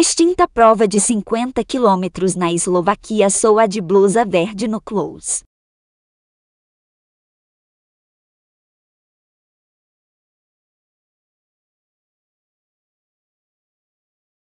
Extinta prova de 50 quilômetros na Eslovaquia soa de blusa verde no close.